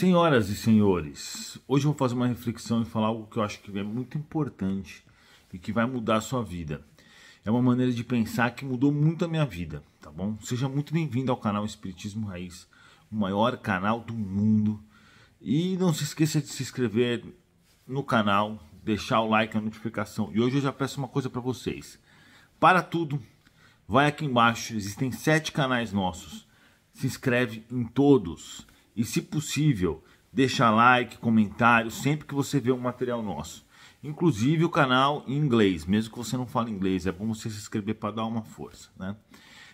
Senhoras e senhores, hoje eu vou fazer uma reflexão e falar algo que eu acho que é muito importante e que vai mudar a sua vida. É uma maneira de pensar que mudou muito a minha vida, tá bom? Seja muito bem-vindo ao canal Espiritismo Raiz, o maior canal do mundo. E não se esqueça de se inscrever no canal, deixar o like, a notificação. E hoje eu já peço uma coisa para vocês. Para tudo, vai aqui embaixo, existem sete canais nossos. Se inscreve em todos e se possível, deixa like, comentário, sempre que você vê um material nosso. Inclusive o canal em inglês, mesmo que você não fale inglês, é bom você se inscrever para dar uma força, né?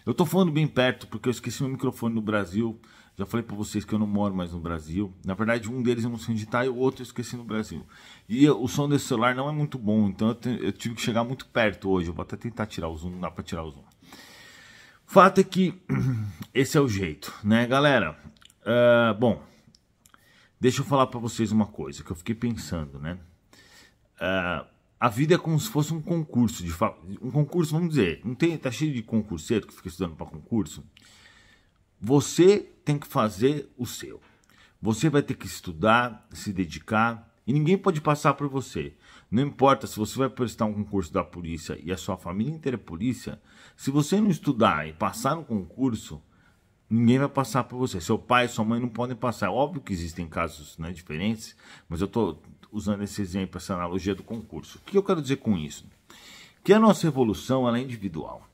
Eu estou falando bem perto porque eu esqueci meu microfone no Brasil. Já falei para vocês que eu não moro mais no Brasil. Na verdade, um deles eu não sei onde tá e o outro eu esqueci no Brasil. E o som desse celular não é muito bom, então eu, te, eu tive que chegar muito perto hoje. Eu vou até tentar tirar o zoom, não dá para tirar o zoom. Fato é que esse é o jeito, né, galera? Uh, bom, deixa eu falar para vocês uma coisa que eu fiquei pensando, né? Uh, a vida é como se fosse um concurso, de fa... um concurso, vamos dizer, não tem, tá cheio de concurseiro que fica estudando para concurso. Você tem que fazer o seu. Você vai ter que estudar, se dedicar e ninguém pode passar por você. Não importa se você vai prestar um concurso da polícia e a sua família inteira é polícia, se você não estudar e passar no concurso, ninguém vai passar por você. Seu pai, sua mãe não podem passar. Óbvio que existem casos né, diferentes, mas eu estou usando esse exemplo, essa analogia do concurso. O que eu quero dizer com isso? Que a nossa evolução é individual.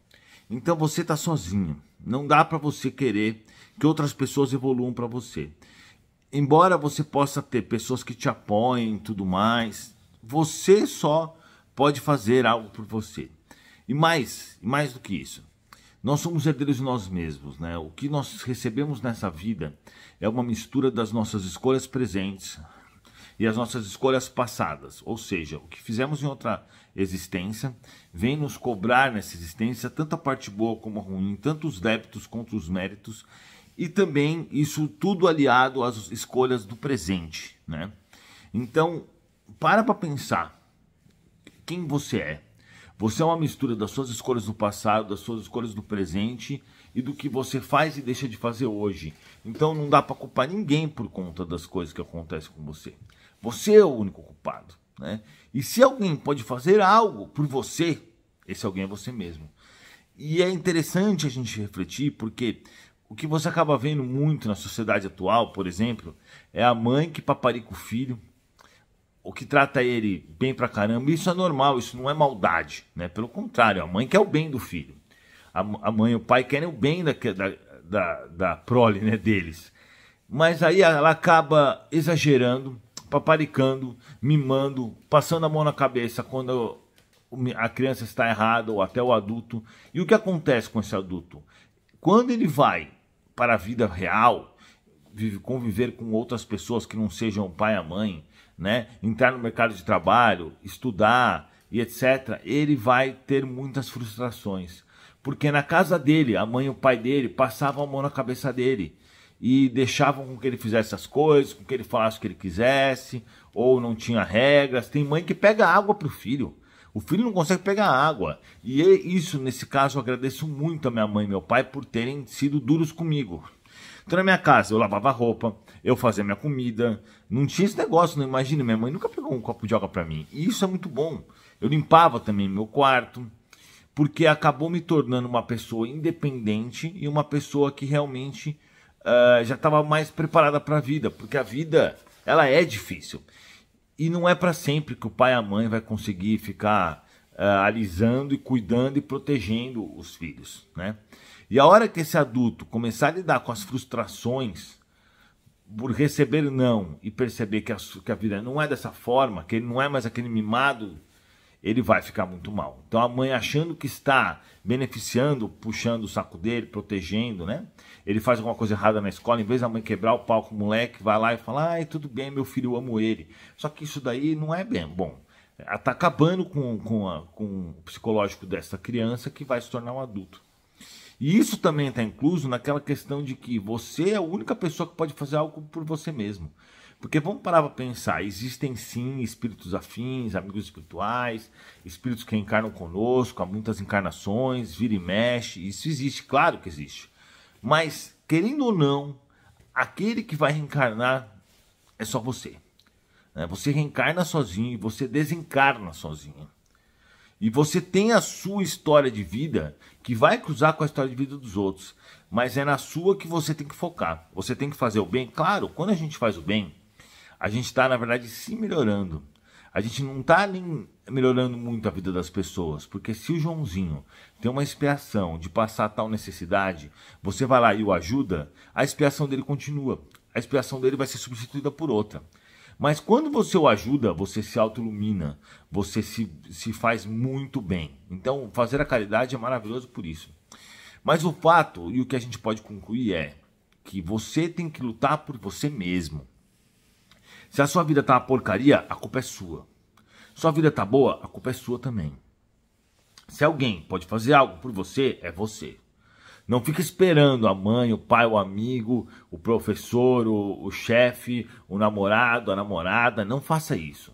Então você está sozinho. Não dá para você querer que outras pessoas evoluam para você. Embora você possa ter pessoas que te apoiem e tudo mais, você só pode fazer algo por você. E mais, mais do que isso, nós somos herdeiros de nós mesmos, né? O que nós recebemos nessa vida é uma mistura das nossas escolhas presentes e as nossas escolhas passadas, ou seja, o que fizemos em outra existência vem nos cobrar nessa existência tanto a parte boa como a ruim, tanto os débitos quanto os méritos e também isso tudo aliado às escolhas do presente, né? Então, para para pensar quem você é, você é uma mistura das suas escolhas do passado, das suas escolhas do presente e do que você faz e deixa de fazer hoje. Então não dá para culpar ninguém por conta das coisas que acontecem com você. Você é o único culpado, né? E se alguém pode fazer algo por você, esse alguém é você mesmo. E é interessante a gente refletir porque o que você acaba vendo muito na sociedade atual, por exemplo, é a mãe que paparica o filho, o que trata ele bem pra caramba, isso é normal, isso não é maldade, né? Pelo contrário, a mãe quer o bem do filho. A, a mãe e o pai querem o bem da, da, da, da prole né, deles. Mas aí ela acaba exagerando, paparicando, mimando, passando a mão na cabeça quando a criança está errada ou até o adulto. E o que acontece com esse adulto? Quando ele vai para a vida real, conviver com outras pessoas que não sejam o pai e a mãe, né, entrar no mercado de trabalho, estudar e etc., ele vai ter muitas frustrações. Porque na casa dele, a mãe e o pai dele passavam a mão na cabeça dele e deixavam com que ele fizesse as coisas, com que ele falasse o que ele quisesse, ou não tinha regras. Tem mãe que pega água para o filho. O filho não consegue pegar água. E é isso, nesse caso, eu agradeço muito a minha mãe e meu pai por terem sido duros comigo. Então, na minha casa, eu lavava roupa, eu fazia minha comida. Não tinha esse negócio, não né? imagina. Minha mãe nunca pegou um copo de água para mim. E isso é muito bom. Eu limpava também meu quarto, porque acabou me tornando uma pessoa independente e uma pessoa que realmente uh, já estava mais preparada para a vida, porque a vida ela é difícil. E não é para sempre que o pai e a mãe vai conseguir ficar uh, alisando e cuidando e protegendo os filhos, né? E a hora que esse adulto começar a lidar com as frustrações por receber não e perceber que a, que a vida não é dessa forma, que ele não é mais aquele mimado, ele vai ficar muito mal. Então a mãe achando que está beneficiando, puxando o saco dele, protegendo, né? Ele faz alguma coisa errada na escola, em vez da mãe quebrar o pau com o moleque, vai lá e fala: "Ai, tudo bem, meu filho, eu amo ele". Só que isso daí não é bem bom. Está acabando com, com, a, com o psicológico dessa criança que vai se tornar um adulto. E isso também está incluso naquela questão de que você é a única pessoa que pode fazer algo por você mesmo. Porque vamos parar para pensar, existem sim espíritos afins, amigos espirituais, espíritos que encarnam conosco, há muitas encarnações, vira e mexe, isso existe, claro que existe. Mas, querendo ou não, aquele que vai reencarnar é só você. Né? Você reencarna sozinho, você desencarna sozinho. E você tem a sua história de vida que vai cruzar com a história de vida dos outros, mas é na sua que você tem que focar. Você tem que fazer o bem. Claro, quando a gente faz o bem, a gente está, na verdade, se melhorando. A gente não está nem melhorando muito a vida das pessoas, porque se o Joãozinho tem uma expiação de passar tal necessidade, você vai lá e o ajuda, a expiação dele continua. A expiação dele vai ser substituída por outra. Mas quando você o ajuda, você se autoilumina, você se, se faz muito bem. Então, fazer a caridade é maravilhoso por isso. Mas o fato e o que a gente pode concluir é que você tem que lutar por você mesmo. Se a sua vida tá uma porcaria, a culpa é sua. Sua vida tá boa, a culpa é sua também. Se alguém pode fazer algo por você, é você. Não fica esperando a mãe, o pai, o amigo, o professor, o, o chefe, o namorado, a namorada. Não faça isso.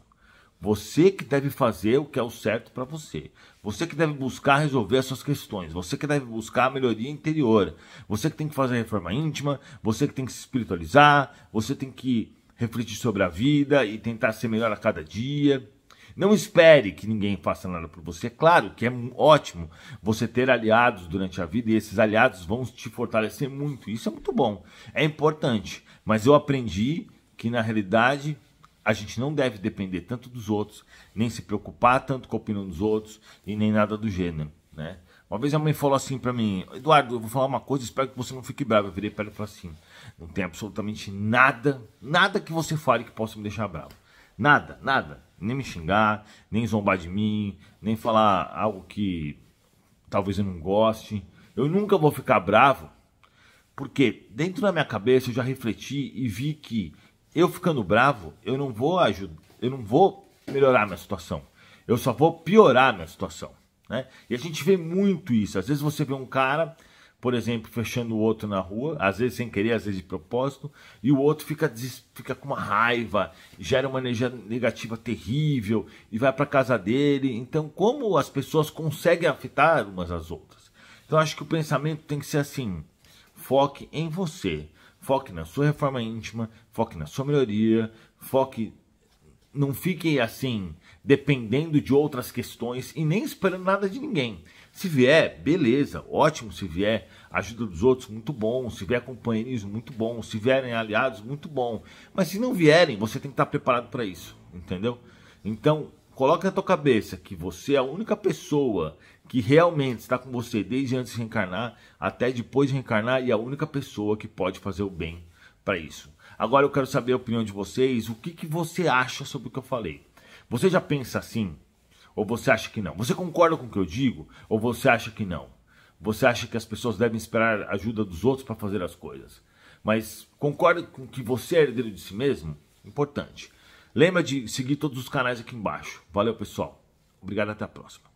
Você que deve fazer o que é o certo para você. Você que deve buscar resolver as suas questões. Você que deve buscar a melhoria interior. Você que tem que fazer a reforma íntima. Você que tem que se espiritualizar. Você tem que refletir sobre a vida e tentar ser melhor a cada dia. Não espere que ninguém faça nada por você. É claro que é ótimo você ter aliados durante a vida e esses aliados vão te fortalecer muito. Isso é muito bom, é importante. Mas eu aprendi que na realidade a gente não deve depender tanto dos outros, nem se preocupar tanto com a opinião dos outros e nem nada do gênero, né? Uma vez a mãe falou assim para mim, Eduardo, eu vou falar uma coisa, espero que você não fique bravo. Eu virei para ela e falei assim, não tem absolutamente nada, nada que você fale que possa me deixar bravo. Nada, nada. Nem me xingar, nem zombar de mim, nem falar algo que talvez eu não goste. Eu nunca vou ficar bravo, porque dentro da minha cabeça eu já refleti e vi que eu ficando bravo, eu não vou ajudar, eu não vou melhorar a minha situação. Eu só vou piorar a minha situação, né? E a gente vê muito isso. Às vezes você vê um cara por exemplo, fechando o outro na rua, às vezes sem querer, às vezes de propósito, e o outro fica, fica com uma raiva, gera uma energia negativa terrível e vai para casa dele. Então, como as pessoas conseguem afetar umas às outras? Então, acho que o pensamento tem que ser assim: foque em você, foque na sua reforma íntima, foque na sua melhoria, foque não fiquem assim, dependendo de outras questões e nem esperando nada de ninguém. Se vier, beleza, ótimo se vier. Ajuda dos outros, muito bom. Se vier companheirismo, muito bom. Se vierem aliados, muito bom. Mas se não vierem, você tem que estar preparado para isso, entendeu? Então, coloque na tua cabeça que você é a única pessoa que realmente está com você desde antes de reencarnar até depois de reencarnar e é a única pessoa que pode fazer o bem para isso. Agora eu quero saber a opinião de vocês, o que, que você acha sobre o que eu falei. Você já pensa assim? Ou você acha que não? Você concorda com o que eu digo? Ou você acha que não? Você acha que as pessoas devem esperar a ajuda dos outros para fazer as coisas? Mas concorda com que você é herdeiro de si mesmo? Importante. Lembra de seguir todos os canais aqui embaixo. Valeu, pessoal. Obrigado, até a próxima.